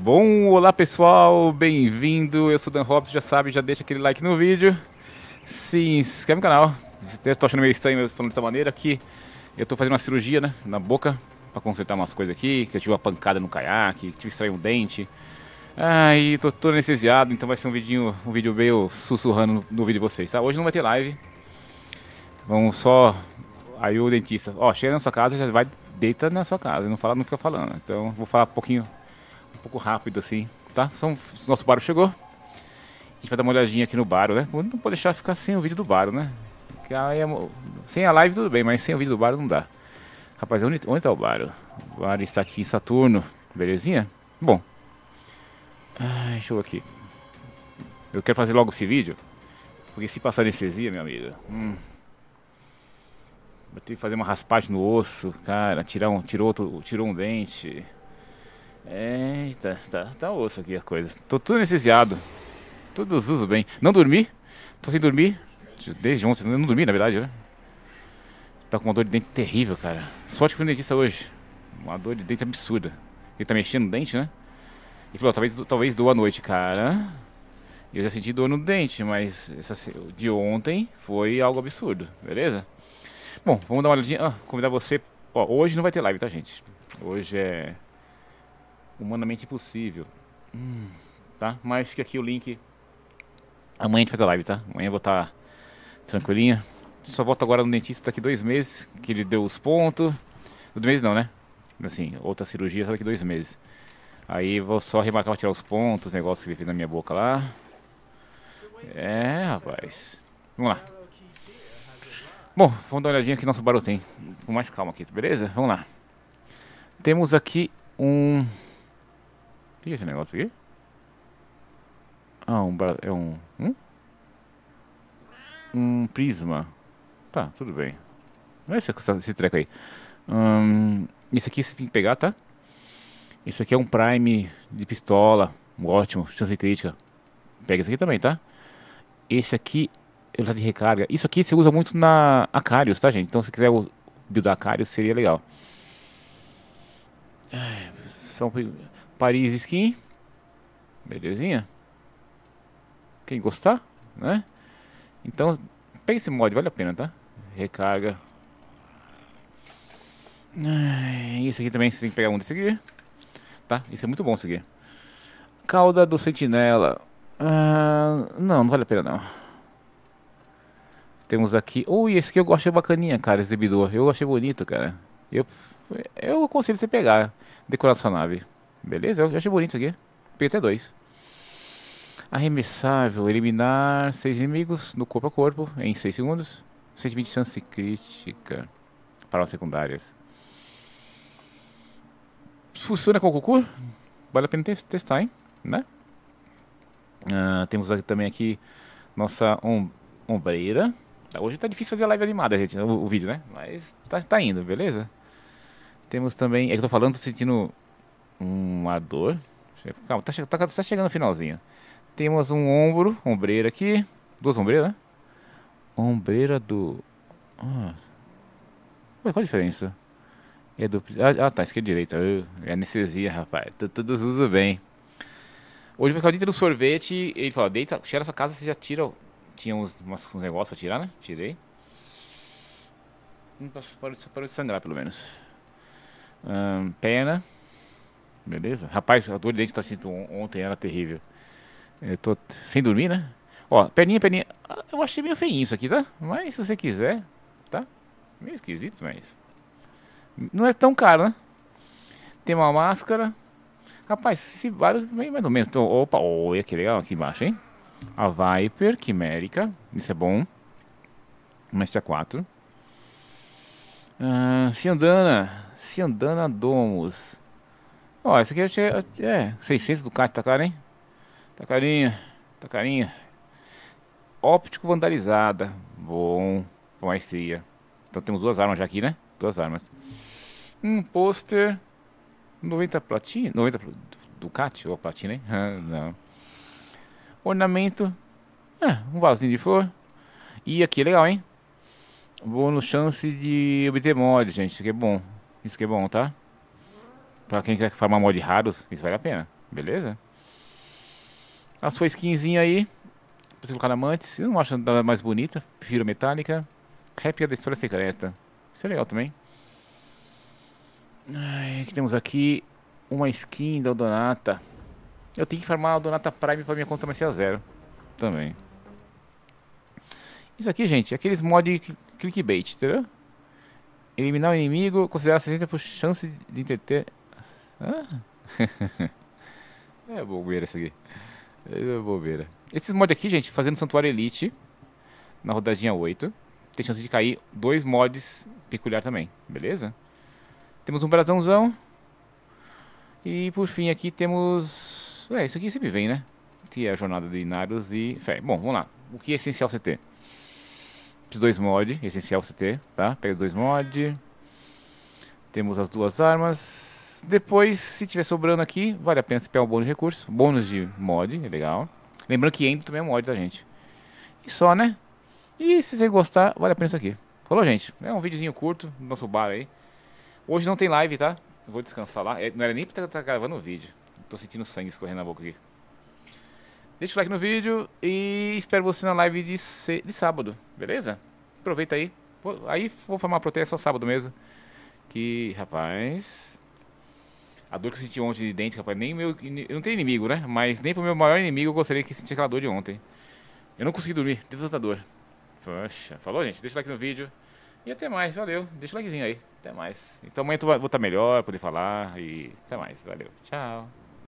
Bom, olá pessoal, bem-vindo. Eu sou Dan Robson, já sabe, já deixa aquele like no vídeo. Se inscreve no canal. Estou achando meio estranho falando dessa maneira que eu estou fazendo uma cirurgia, né, na boca para consertar umas coisas aqui, que eu tive uma pancada no caiaque, tive que extrair um dente. Ai, ah, tô todo anestesiado, então vai ser um vídeo, um vídeo meio sussurrando no, no vídeo de vocês, tá? Hoje não vai ter live. Vamos só aí o dentista, ó, chega na sua casa, já vai deita na sua casa, não fala, não fica falando. Então vou falar um pouquinho um pouco rápido assim, tá? são nosso barro chegou. A gente vai dar uma olhadinha aqui no barro né? Não pode deixar ficar sem o vídeo do barro né? Aí, é sem a live tudo bem, mas sem o vídeo do barro não dá. Rapaz, onde, onde tá o barro O baro está aqui em Saturno, belezinha? Bom. Ah, deixa eu aqui. Eu quero fazer logo esse vídeo. Porque se passar anestesia, minha amiga... Hum, Vou ter que fazer uma raspagem no osso, cara. Tirar um, tirou, outro, tirou um dente. Eita, tá, tá osso aqui a coisa. Tô tudo anestesiado. Tudo zuzo bem. Não dormi? Tô sem dormir. Desde ontem. Eu não dormi, na verdade, né? Tá com uma dor de dente terrível, cara. Sorte que fui no dentista hoje. Uma dor de dente absurda. Ele tá mexendo no dente, né? E falou, talvez, talvez doa à noite, cara. Eu já senti dor no dente, mas essa de ontem foi algo absurdo, beleza? Bom, vamos dar uma olhadinha. Ah, convidar você. Ó, hoje não vai ter live, tá, gente? Hoje é humanamente impossível. Hum, tá? Mas fica aqui o link. Amanhã a gente faz a live, tá? Amanhã eu vou estar tá tranquilinha. Só volto agora no dentista daqui dois meses, que ele deu os pontos. Dois meses não, né? Assim, outra cirurgia só daqui dois meses. Aí vou só remarcar pra tirar os pontos, negócio que ele fez na minha boca lá. É, rapaz. Vamos lá. Bom, vamos dar uma olhadinha que nosso barulho tem. Com mais calma aqui, beleza? Vamos lá. Temos aqui um o ah, eh, ¿hmm? que é esse negócio aqui? Ah, um é um, um um prisma. Tá, tudo bem. Não é esse, esse treco aí. Hum, isso aqui você tem que pegar, tá? Isso aqui é um prime de pistola. Ótimo, chance crítica. Pega isso aqui também, tá? Esse aqui é já de recarga. Isso aqui você usa muito na Acarius, tá, gente? Então se quiser buildar Acarius seria legal. são Paris Skin. Belezinha. Quem gostar, né? Então, pega esse mod, vale a pena, tá? Recarga. Isso aqui também, você tem que pegar um desse aqui. Tá? Isso é muito bom, isso aqui. Cauda do sentinela. Ah, não, não vale a pena, não. Temos aqui... Ui, esse aqui eu achei é bacaninha, cara, exibidor. Eu achei bonito, cara. Eu, eu aconselho você pegar, decorar sua nave. Beleza, eu achei bonito isso aqui. PT até dois. Arremessável, eliminar seis inimigos no corpo a corpo em 6 segundos. 120 chance crítica para as secundárias. Funciona com o Cucu? Vale a pena testar, hein? Né? Ah, temos aqui, também aqui nossa om ombreira. Hoje está difícil fazer live animada, gente, o, o vídeo, né? Mas está tá indo, beleza? Temos também. É que eu tô falando, tô sentindo uma dor. Calma, tá, tá, tá chegando no finalzinho. Temos um ombro, ombreira aqui. Duas ombreiras, né? Ombreira do... Ah. Ué, qual a diferença? É do... Ah, ah tá, esquerda e direita. Uh, é anestesia, rapaz. Tudo tudo bem. Hoje o mercado dentro do sorvete, ele falou, deita, cheira a sua casa, você já tira... Tinha uns, uns negócios pra tirar, né? Tirei. Parou de sangrar, pelo menos. Um, pena. Beleza? Rapaz, a dor de dente tá sinto ontem, era terrível. Eu é, tô sem dormir, né? Ó, perninha, perninha. Ah, eu achei meio feinho isso aqui, tá? Mas se você quiser, tá? Meio esquisito, mas. Não é tão caro, né? Tem uma máscara. Rapaz, esse vários mais ou menos. Então, opa, olha que legal aqui embaixo, hein? A Viper, Quimérica. Isso é bom. mestre quatro 4 Uh, ah, Ciandana. Ciandana Domus. Ó, esse aqui achei. É, 600 é, do kart, tá caro, hein? Tá carinha, tá carinha. Óptico vandalizada. Bom, bom seria. Então temos duas armas já aqui, né? Duas armas. Um pôster. 90 platina. 90 Ducati ou platina, hein? Ah, não. Ornamento. É, um vasinho de flor. E aqui, é legal, hein? Bônus chance de obter mod, gente. Isso aqui é bom. Isso aqui é bom, tá? Pra quem quer farmar mod raros, isso vale a pena, beleza? As suas skinzinha aí. Pra colocar na Mantis. Eu não acho nada mais bonita. Prefiro metálica. Rap é da história secreta. Isso é legal também. Ai, que temos aqui uma skin da Donata. Eu tenho que farmar a Donata Prime pra minha conta mais ser a zero. Também. Isso aqui, gente, é aqueles mod clickbait, entendeu? Eliminar o inimigo, considerar 60% de chance de entreter ah. é bobeira isso aqui. É bobeira. Esses mods aqui, gente, fazendo Santuário Elite na rodadinha 8, tem chance de cair dois mods peculiar também, beleza? Temos um brasãozão. E por fim aqui temos... É, isso aqui sempre vem, né? Que é a jornada de Inários e Fé. Bom, vamos lá. O que é essencial CT? Esses dois mods, essencial CT, tá? Pega dois mods. Temos as duas armas. Depois, se tiver sobrando aqui, vale a pena se pegar um bônus de recurso. Bônus de mod, legal. Lembrando que Endo também é mod, da tá, gente? E só, né? E se você gostar, vale a pena isso aqui. Falou, gente. É um videozinho curto do nosso bar aí. Hoje não tem live, tá? Eu vou descansar lá. É, não era nem pra estar tá gravando o vídeo. Tô sentindo sangue escorrendo na boca aqui. Deixa o like no vídeo e espero você na live de, de sábado, beleza? Aproveita aí. Aí vou formar protesto só sábado mesmo. Que, rapaz... A dor que eu senti ontem de dente, rapaz, nem meu. Eu não tenho inimigo, né? Mas nem pro meu maior inimigo eu gostaria que sentisse aquela dor de ontem. Eu não consegui dormir, de tanta dor. Poxa, falou, gente? Deixa o like no vídeo. E até mais, valeu. Deixa o likezinho aí. Até mais. Então amanhã eu vou estar melhor, poder falar. E até mais, valeu. Tchau.